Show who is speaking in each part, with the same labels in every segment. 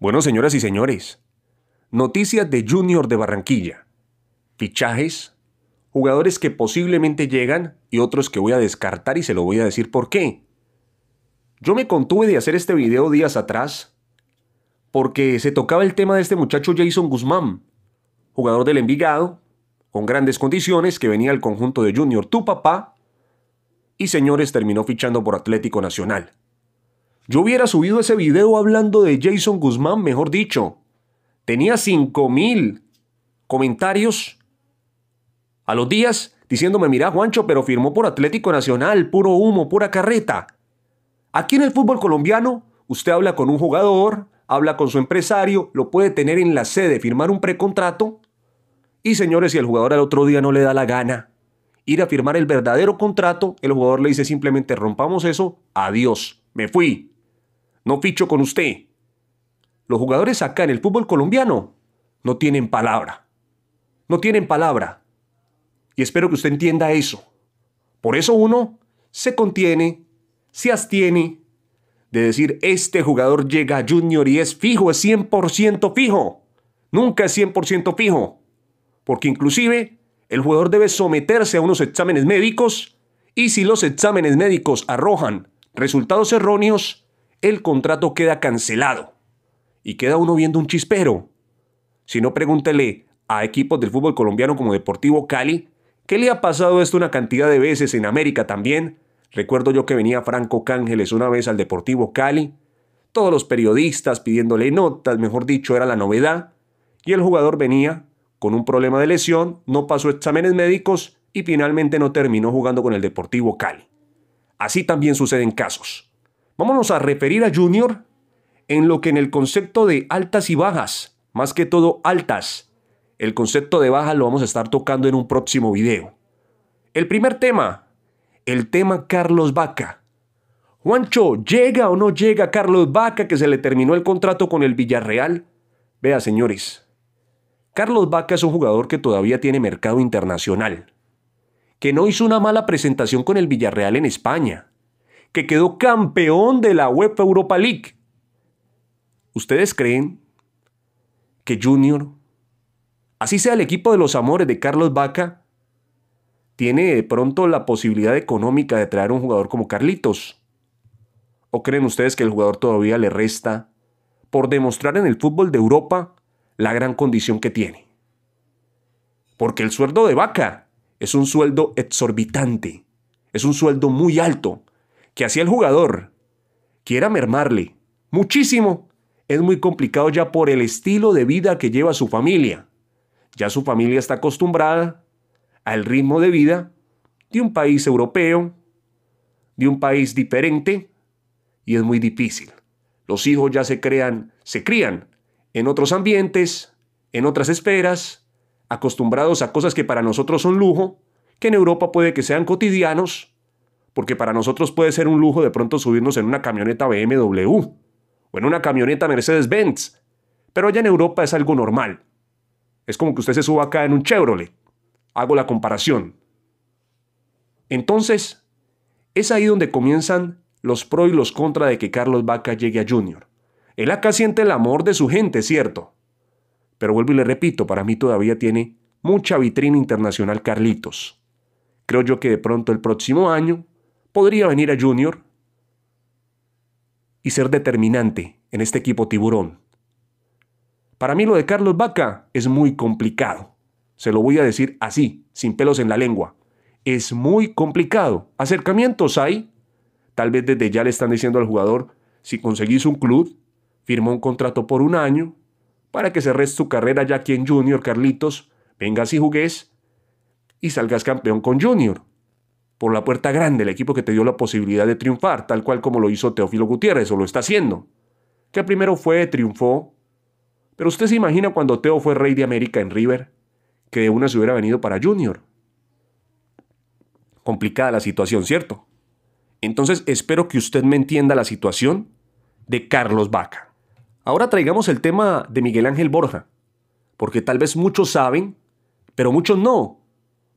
Speaker 1: Bueno, señoras y señores, noticias de Junior de Barranquilla. Fichajes, jugadores que posiblemente llegan y otros que voy a descartar y se lo voy a decir por qué. Yo me contuve de hacer este video días atrás porque se tocaba el tema de este muchacho Jason Guzmán, jugador del Envigado, con grandes condiciones que venía al conjunto de Junior Tu Papá y señores terminó fichando por Atlético Nacional. Yo hubiera subido ese video hablando de Jason Guzmán, mejor dicho. Tenía 5.000 comentarios a los días diciéndome, mira Juancho, pero firmó por Atlético Nacional, puro humo, pura carreta. Aquí en el fútbol colombiano, usted habla con un jugador, habla con su empresario, lo puede tener en la sede, firmar un precontrato. Y señores, si el jugador al otro día no le da la gana ir a firmar el verdadero contrato, el jugador le dice simplemente rompamos eso, adiós, me fui, no ficho con usted. Los jugadores acá en el fútbol colombiano no tienen palabra. No tienen palabra. Y espero que usted entienda eso. Por eso uno se contiene, se abstiene de decir, este jugador llega a Junior y es fijo, es 100% fijo. Nunca es 100% fijo. Porque inclusive el jugador debe someterse a unos exámenes médicos y si los exámenes médicos arrojan resultados erróneos, el contrato queda cancelado. Y queda uno viendo un chispero. Si no, pregúntele a equipos del fútbol colombiano como Deportivo Cali, ¿qué le ha pasado esto una cantidad de veces en América también. Recuerdo yo que venía Franco Cángeles una vez al Deportivo Cali, todos los periodistas pidiéndole notas, mejor dicho, era la novedad, y el jugador venía con un problema de lesión, no pasó exámenes médicos y finalmente no terminó jugando con el Deportivo Cali. Así también suceden casos. Vámonos a referir a Junior en lo que en el concepto de altas y bajas, más que todo altas, el concepto de bajas lo vamos a estar tocando en un próximo video. El primer tema, el tema Carlos Vaca. Juancho, ¿llega o no llega Carlos Vaca que se le terminó el contrato con el Villarreal? Vea, señores, Carlos Vaca es un jugador que todavía tiene mercado internacional, que no hizo una mala presentación con el Villarreal en España, que quedó campeón de la UEFA Europa League. ¿Ustedes creen que Junior, así sea el equipo de los amores de Carlos Vaca, tiene de pronto la posibilidad económica de traer un jugador como Carlitos? ¿O creen ustedes que el jugador todavía le resta por demostrar en el fútbol de Europa la gran condición que tiene? Porque el sueldo de Vaca es un sueldo exorbitante, es un sueldo muy alto que hacía el jugador quiera mermarle muchísimo, es muy complicado ya por el estilo de vida que lleva su familia. Ya su familia está acostumbrada al ritmo de vida de un país europeo, de un país diferente, y es muy difícil. Los hijos ya se crean, se crían en otros ambientes, en otras esferas, acostumbrados a cosas que para nosotros son lujo, que en Europa puede que sean cotidianos, porque para nosotros puede ser un lujo de pronto subirnos en una camioneta BMW o en una camioneta Mercedes-Benz, pero allá en Europa es algo normal. Es como que usted se suba acá en un Chevrolet. Hago la comparación. Entonces, es ahí donde comienzan los pro y los contra de que Carlos Vaca llegue a Junior. Él acá siente el amor de su gente, cierto. Pero vuelvo y le repito, para mí todavía tiene mucha vitrina internacional Carlitos. Creo yo que de pronto el próximo año podría venir a Junior y ser determinante en este equipo tiburón. Para mí lo de Carlos Vaca es muy complicado. Se lo voy a decir así, sin pelos en la lengua. Es muy complicado. Acercamientos hay. Tal vez desde ya le están diciendo al jugador, si conseguís un club, firma un contrato por un año para que cerres tu carrera ya aquí en Junior, Carlitos, vengas y jugues y salgas campeón con Junior por la puerta grande, el equipo que te dio la posibilidad de triunfar, tal cual como lo hizo Teófilo Gutiérrez o lo está haciendo. Que primero fue, triunfó. Pero usted se imagina cuando Teo fue rey de América en River, que de una se hubiera venido para Junior. Complicada la situación, ¿cierto? Entonces espero que usted me entienda la situación de Carlos Vaca. Ahora traigamos el tema de Miguel Ángel Borja, porque tal vez muchos saben, pero muchos no.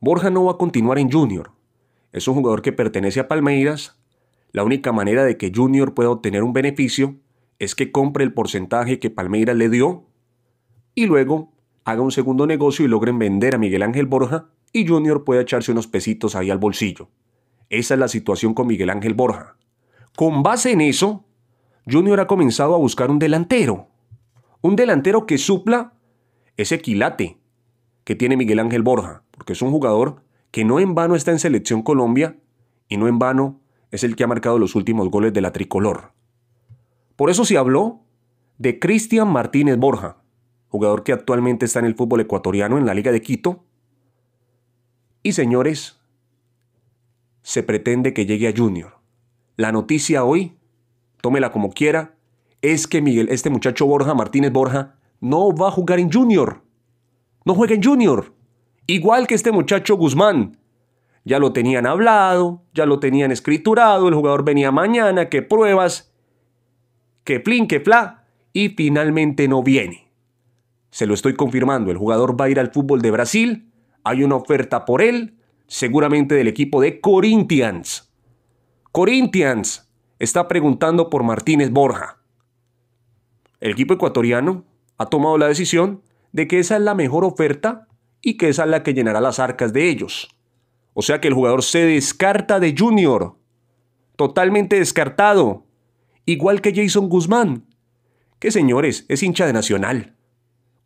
Speaker 1: Borja no va a continuar en Junior. Es un jugador que pertenece a Palmeiras. La única manera de que Junior pueda obtener un beneficio es que compre el porcentaje que Palmeiras le dio y luego haga un segundo negocio y logren vender a Miguel Ángel Borja y Junior pueda echarse unos pesitos ahí al bolsillo. Esa es la situación con Miguel Ángel Borja. Con base en eso, Junior ha comenzado a buscar un delantero. Un delantero que supla ese quilate que tiene Miguel Ángel Borja, porque es un jugador que no en vano está en Selección Colombia y no en vano es el que ha marcado los últimos goles de la tricolor. Por eso se habló de Cristian Martínez Borja, jugador que actualmente está en el fútbol ecuatoriano en la Liga de Quito. Y señores, se pretende que llegue a Junior. La noticia hoy, tómela como quiera, es que Miguel, este muchacho Borja, Martínez Borja, no va a jugar en Junior. No juega en Junior. Igual que este muchacho Guzmán. Ya lo tenían hablado, ya lo tenían escriturado, el jugador venía mañana, ¿qué pruebas, que plin, que fla, y finalmente no viene. Se lo estoy confirmando, el jugador va a ir al fútbol de Brasil, hay una oferta por él, seguramente del equipo de Corinthians. Corinthians está preguntando por Martínez Borja. El equipo ecuatoriano ha tomado la decisión de que esa es la mejor oferta y que esa es la que llenará las arcas de ellos. O sea que el jugador se descarta de Junior. Totalmente descartado. Igual que Jason Guzmán. Que señores, es hincha de Nacional.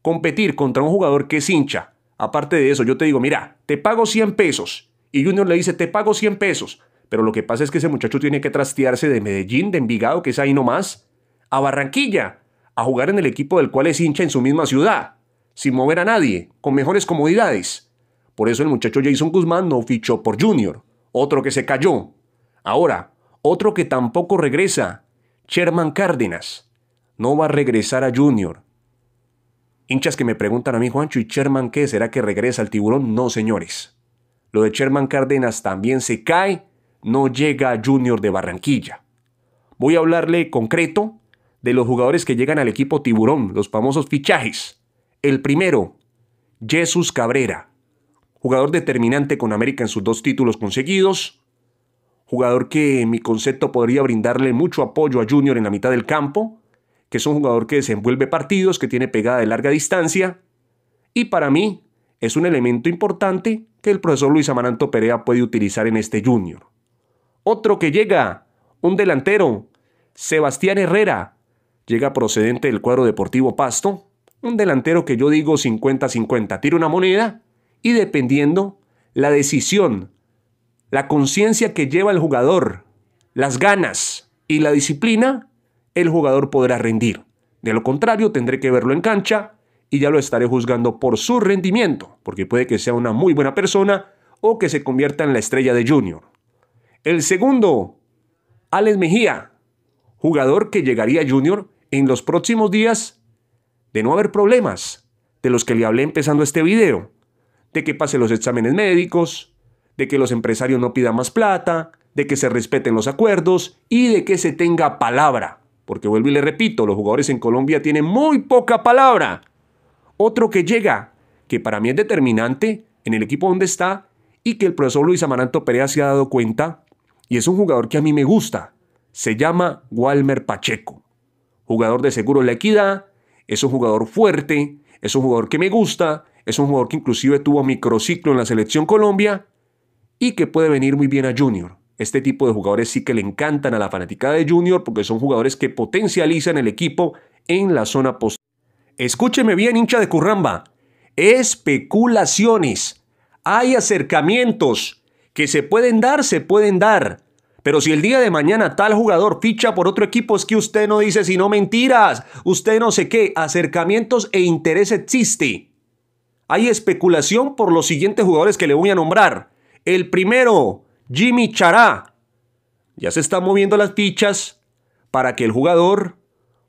Speaker 1: Competir contra un jugador que es hincha. Aparte de eso, yo te digo, mira, te pago 100 pesos. Y Junior le dice, te pago 100 pesos. Pero lo que pasa es que ese muchacho tiene que trastearse de Medellín, de Envigado, que es ahí nomás, a Barranquilla, a jugar en el equipo del cual es hincha en su misma ciudad sin mover a nadie, con mejores comodidades. Por eso el muchacho Jason Guzmán no fichó por Junior, otro que se cayó. Ahora, otro que tampoco regresa, Sherman Cárdenas, no va a regresar a Junior. Hinchas que me preguntan a mí, Juancho, ¿y Sherman qué? ¿Será que regresa al tiburón? No, señores. Lo de Sherman Cárdenas también se cae, no llega a Junior de Barranquilla. Voy a hablarle concreto de los jugadores que llegan al equipo tiburón, los famosos fichajes. El primero, Jesús Cabrera, jugador determinante con América en sus dos títulos conseguidos, jugador que en mi concepto podría brindarle mucho apoyo a Junior en la mitad del campo, que es un jugador que desenvuelve partidos, que tiene pegada de larga distancia, y para mí es un elemento importante que el profesor Luis Amaranto Perea puede utilizar en este Junior. Otro que llega, un delantero, Sebastián Herrera, llega procedente del cuadro deportivo Pasto, un delantero que yo digo 50-50, tira una moneda y dependiendo la decisión, la conciencia que lleva el jugador, las ganas y la disciplina, el jugador podrá rendir. De lo contrario, tendré que verlo en cancha y ya lo estaré juzgando por su rendimiento, porque puede que sea una muy buena persona o que se convierta en la estrella de Junior. El segundo, Alex Mejía, jugador que llegaría a Junior en los próximos días de no haber problemas, de los que le hablé empezando este video, de que pase los exámenes médicos, de que los empresarios no pidan más plata, de que se respeten los acuerdos y de que se tenga palabra. Porque vuelvo y le repito, los jugadores en Colombia tienen muy poca palabra. Otro que llega, que para mí es determinante en el equipo donde está y que el profesor Luis Amaranto Pérez se ha dado cuenta, y es un jugador que a mí me gusta, se llama Walmer Pacheco, jugador de Seguro La Equidad, es un jugador fuerte, es un jugador que me gusta, es un jugador que inclusive tuvo microciclo en la selección Colombia y que puede venir muy bien a Junior. Este tipo de jugadores sí que le encantan a la fanaticada de Junior porque son jugadores que potencializan el equipo en la zona posterior. Escúcheme bien, hincha de Curramba. Especulaciones. Hay acercamientos que se pueden dar, se pueden dar. Pero si el día de mañana tal jugador ficha por otro equipo, es que usted no dice sino mentiras. Usted no sé qué. Acercamientos e interés existe. Hay especulación por los siguientes jugadores que le voy a nombrar. El primero, Jimmy Chará. Ya se están moviendo las fichas para que el jugador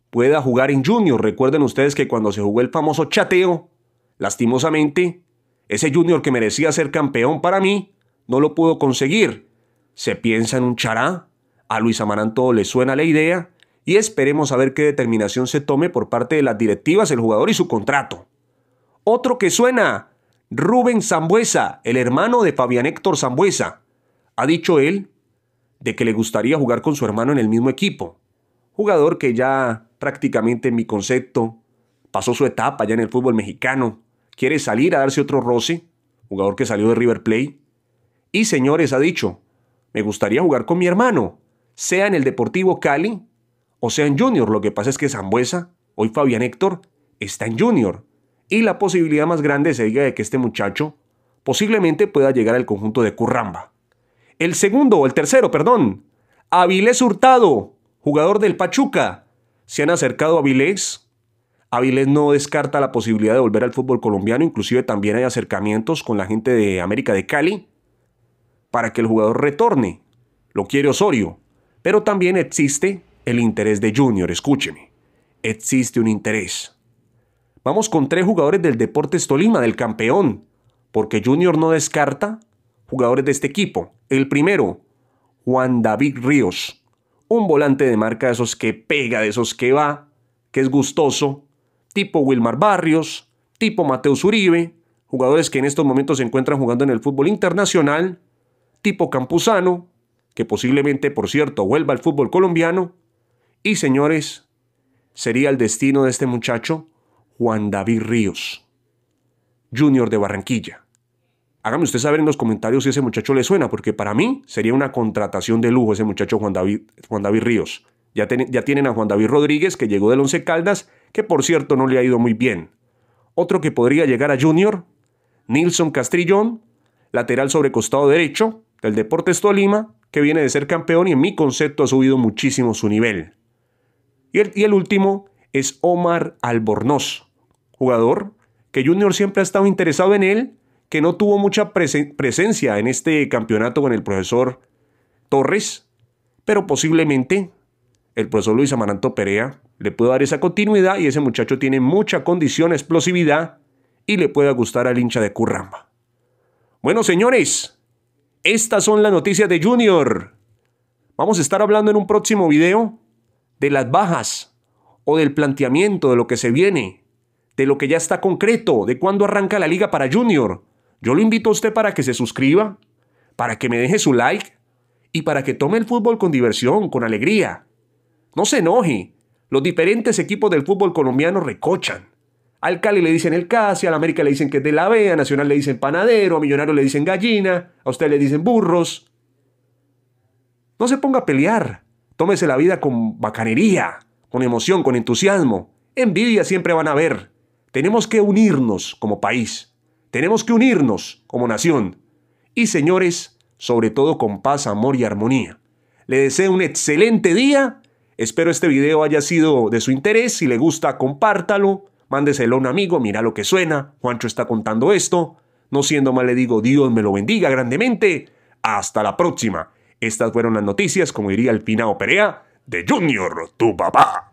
Speaker 1: pueda jugar en Junior. Recuerden ustedes que cuando se jugó el famoso chateo, lastimosamente, ese Junior que merecía ser campeón para mí, no lo pudo conseguir se piensa en un chará, a Luis Amaranto le suena la idea y esperemos a ver qué determinación se tome por parte de las directivas, el jugador y su contrato. Otro que suena, Rubén Zambuesa, el hermano de Fabián Héctor Zambuesa. Ha dicho él de que le gustaría jugar con su hermano en el mismo equipo. Jugador que ya prácticamente en mi concepto pasó su etapa ya en el fútbol mexicano. Quiere salir a darse otro roce. Jugador que salió de River Plate. Y señores, ha dicho, me gustaría jugar con mi hermano, sea en el Deportivo Cali o sea en Junior. Lo que pasa es que Zambuesa, hoy Fabián Héctor, está en Junior. Y la posibilidad más grande sería de que este muchacho posiblemente pueda llegar al conjunto de Curramba. El segundo, o el tercero, perdón, Avilés Hurtado, jugador del Pachuca. Se han acercado a Avilés. Avilés no descarta la posibilidad de volver al fútbol colombiano, inclusive también hay acercamientos con la gente de América de Cali para que el jugador retorne. Lo quiere Osorio. Pero también existe el interés de Junior, escúcheme. Existe un interés. Vamos con tres jugadores del Deportes Tolima, del campeón, porque Junior no descarta jugadores de este equipo. El primero, Juan David Ríos, un volante de marca de esos que pega, de esos que va, que es gustoso, tipo Wilmar Barrios, tipo Mateus Uribe, jugadores que en estos momentos se encuentran jugando en el fútbol internacional tipo Campuzano, que posiblemente, por cierto, vuelva al fútbol colombiano. Y señores, sería el destino de este muchacho Juan David Ríos, Junior de Barranquilla. Hágame usted saber en los comentarios si ese muchacho le suena, porque para mí sería una contratación de lujo ese muchacho Juan David, Juan David Ríos. Ya, ya tienen a Juan David Rodríguez, que llegó del Once Caldas, que por cierto no le ha ido muy bien. Otro que podría llegar a Junior, Nilson Castrillón, lateral sobre costado derecho, del Deportes Tolima, que viene de ser campeón y en mi concepto ha subido muchísimo su nivel. Y el, último es Omar Albornoz, jugador que Junior siempre ha estado interesado en él, que no tuvo mucha presencia en este campeonato con el profesor Torres, pero posiblemente el profesor Luis Amaranto Perea le puede dar esa continuidad y ese muchacho tiene mucha condición, explosividad y le puede gustar al hincha de Curramba. Bueno, señores, estas son las noticias de Junior. Vamos a estar hablando en un próximo video de las bajas o del planteamiento de lo que se viene, de lo que ya está concreto, de cuándo arranca la liga para Junior. Yo lo invito a usted para que se suscriba, para que me deje su like y para que tome el fútbol con diversión, con alegría. No se enoje. Los diferentes equipos del fútbol colombiano recochan al Cali le dicen el Casi, al América le dicen que es de la B, a Nacional le dicen panadero, a millonario le dicen gallina, a usted le dicen burros. No se ponga a pelear. Tómese la vida con bacanería, con emoción, con entusiasmo. Envidia siempre van a haber. Tenemos que unirnos como país. Tenemos que unirnos como nación. Y señores, sobre todo con paz, amor y armonía. Le deseo un excelente día. Espero este video haya sido de su interés. Si le gusta, compártalo mándeselo a un amigo, mira lo que suena, Juancho está contando esto. No siendo mal le digo, Dios me lo bendiga grandemente. Hasta la próxima. Estas fueron las noticias, como diría el Pinao Perea, de Junior, tu papá.